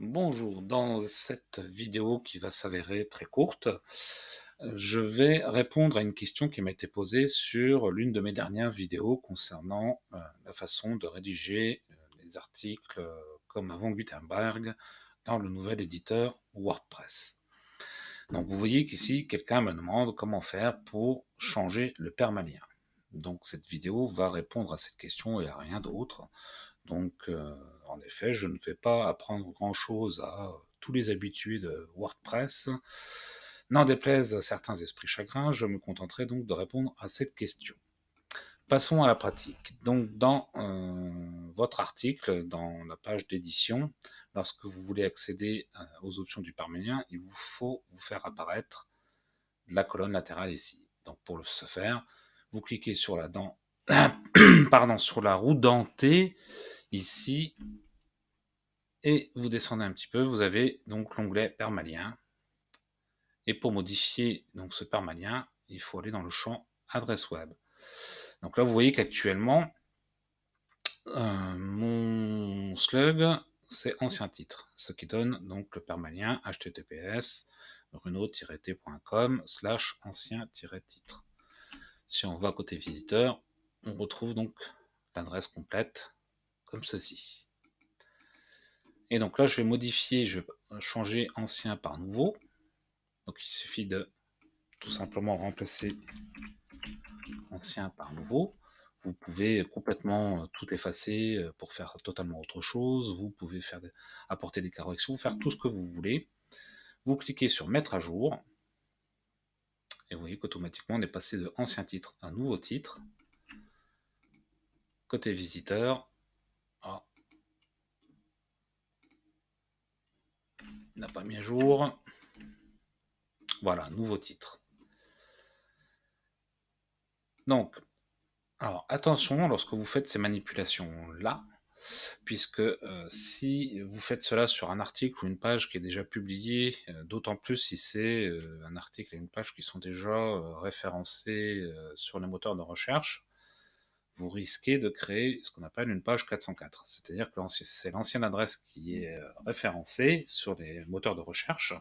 Bonjour, dans cette vidéo qui va s'avérer très courte, euh, je vais répondre à une question qui m'a été posée sur l'une de mes dernières vidéos concernant euh, la façon de rédiger euh, les articles comme avant Gutenberg dans le nouvel éditeur WordPress. Donc vous voyez qu'ici, quelqu'un me demande comment faire pour changer le permalien. Donc cette vidéo va répondre à cette question et à rien d'autre. Donc, euh, en effet, je ne vais pas apprendre grand-chose à euh, tous les habitués de WordPress. N'en déplaise à certains esprits chagrins, je me contenterai donc de répondre à cette question. Passons à la pratique. Donc, dans euh, votre article, dans la page d'édition, lorsque vous voulez accéder aux options du Parménien, il vous faut vous faire apparaître la colonne latérale ici. Donc, pour ce faire, vous cliquez sur la dent, pardon, sur la roue dentée ici. Et vous descendez un petit peu, vous avez donc l'onglet permalien. Et pour modifier donc ce permalien, il faut aller dans le champ adresse web. Donc là, vous voyez qu'actuellement, euh, mon slug, c'est ancien titre, ce qui donne donc le permalien https runo-t.com slash ancien-titre. Si on va côté visiteur, on retrouve donc l'adresse complète comme ceci. Et donc là, je vais modifier, je vais changer ancien par nouveau. Donc il suffit de tout simplement remplacer ancien par nouveau. Vous pouvez complètement euh, tout effacer euh, pour faire totalement autre chose. Vous pouvez faire apporter des corrections, faire tout ce que vous voulez. Vous cliquez sur mettre à jour. Et vous voyez qu'automatiquement, on est passé de ancien titre à nouveau titre. Côté visiteur, ah. n'a pas mis à jour. Voilà, nouveau titre. Donc, alors attention lorsque vous faites ces manipulations-là, puisque euh, si vous faites cela sur un article ou une page qui est déjà publiée, euh, d'autant plus si c'est euh, un article et une page qui sont déjà référencés sur les moteurs de recherche, vous risquez de créer ce qu'on appelle une page 404. C'est-à-dire que c'est l'ancienne adresse qui est euh, référencée sur les moteurs de recherche.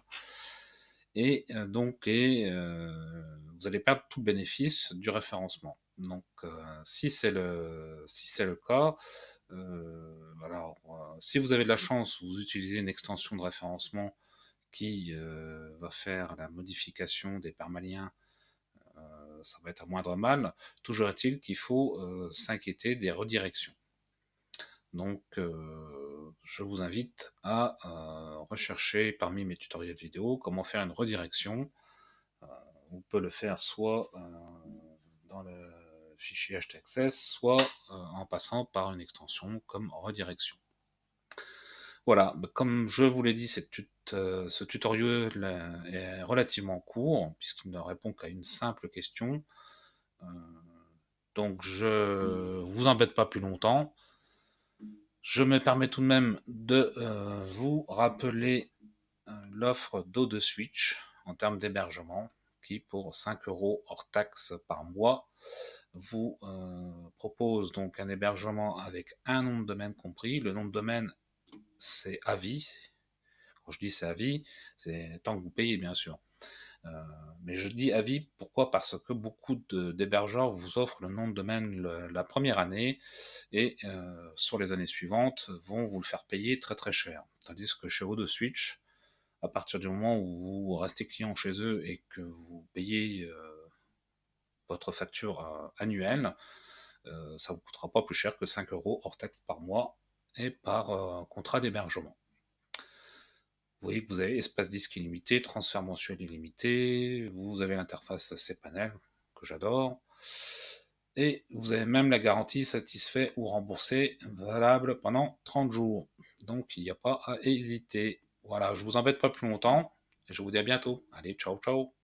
Et euh, donc, euh, vous allez perdre tout bénéfice du référencement. Donc, si c'est le, cas, alors, si vous avez de la chance, vous utilisez une extension de référencement qui va faire la modification des permaliens ça va être à moindre mal. Toujours est-il qu'il faut euh, s'inquiéter des redirections. Donc, euh, je vous invite à euh, rechercher parmi mes tutoriels vidéo comment faire une redirection. on peut le faire soit dans le fichier htaccess, soit en passant par une extension comme redirection. Voilà, bah, comme je vous l'ai dit, euh, ce tutoriel euh, est relativement court, puisqu'il ne répond qu'à une simple question. Euh, donc je vous embête pas plus longtemps. Je me permets tout de même de vous rappeler l'offre d'eau de Switch en termes d'hébergement, qui pour 5 euros hors taxe par mois vous propose donc un hébergement avec un nom de domaine compris. Le nom de domaine c'est à vie. Quand je dis c'est à vie, c'est tant que vous payez, bien sûr. Euh, mais je dis à vie, pourquoi Parce que beaucoup d'hébergeurs vous offrent le nom de domaine la première année et euh, sur les années suivantes vont vous le faire payer très très cher. Tandis que chez vous de Switch, à partir du moment où vous restez client chez eux et que vous payez euh, votre facture annuelle, ça ne vous coûtera pas plus cher que 5 euros hors taxe par mois et par euh, contrat d'hébergement. Vous voyez que vous avez espace disque illimité, transfert mensuel illimité, vous avez l'interface cPanel, que j'adore, et vous avez même la garantie satisfait ou remboursé valable pendant 30 jours. Donc il n'y a pas à hésiter. Voilà, je vous embête pas plus longtemps, et je vous dis à bientôt. Allez, ciao ciao